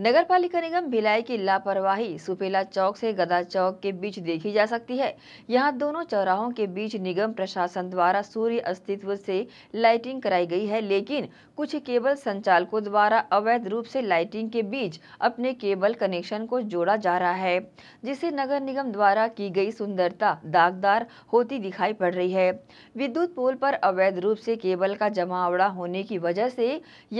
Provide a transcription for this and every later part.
नगर पालिका निगम भिलाई की लापरवाही सुपेला चौक से गदा चौक के बीच देखी जा सकती है यहाँ दोनों चौराहों के बीच निगम प्रशासन द्वारा सूर्य अस्तित्व से लाइटिंग कराई गई है लेकिन कुछ केबल संचालकों द्वारा अवैध रूप से लाइटिंग के बीच अपने केबल कनेक्शन को जोड़ा जा रहा है जिससे नगर निगम द्वारा की गई सुंदरता दागदार होती दिखाई पड़ रही है विद्युत पोल पर अवैध रूप से केबल का जमावड़ा होने की वजह से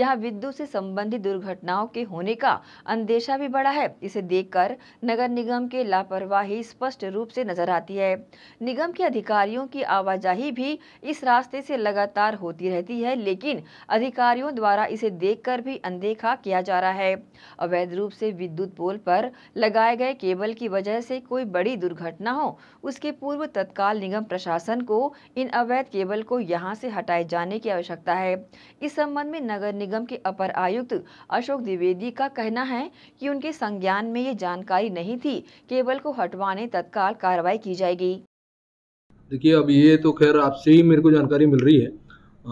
यहाँ विद्युत से संबंधित दुर्घटनाओं के होने का अंदेशा भी बढ़ा है इसे देखकर नगर निगम के लापरवाही स्पष्ट रूप से नजर आती है निगम के अधिकारियों की आवाजाही भी इस रास्ते से लगातार होती रहती है लेकिन अधिकारियों द्वारा इसे देख भी अनदेखा किया जा रहा है अवैध रूप से विद्युत पोल पर लगाए गए केबल की वजह से कोई बड़ी दुर्घटना हो उसके पूर्व तत्काल निगम प्रशासन को इन अवैध केबल को यहाँ से हटाए जाने की आवश्यकता है इस संबंध में नगर निगम के अपर आयुक्त अशोक द्विवेदी का कहना कहना है कि उनके संज्ञान में ये जानकारी नहीं थी केबल को हटवाने तत्काल कार्रवाई की जाएगी देखिए अब ये तो खैर आपसे ही मेरे को जानकारी मिल रही है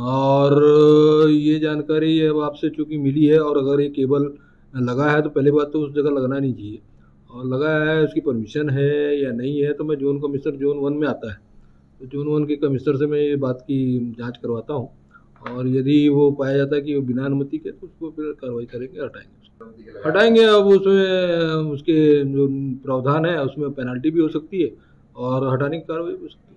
और ये जानकारी अब आपसे चूंकि मिली है और अगर ये केबल लगा है तो पहले बात तो उस जगह लगना नहीं चाहिए और लगा है उसकी परमिशन है या नहीं है तो मैं जोन कमिश्नर जोन वन में आता है तो जोन वन के कमिश्नर से मैं ये बात की जांच करवाता हूँ और यदि वो पाया जाता है कि वो बिना अनुमति के तो उसको फिर कार्रवाई करेंगे हटाएंगे हटाएंगे अब उसमें उसके जो प्रावधान है उसमें पेनल्टी भी हो सकती है और हटाने की कार्रवाई भी हो सकती है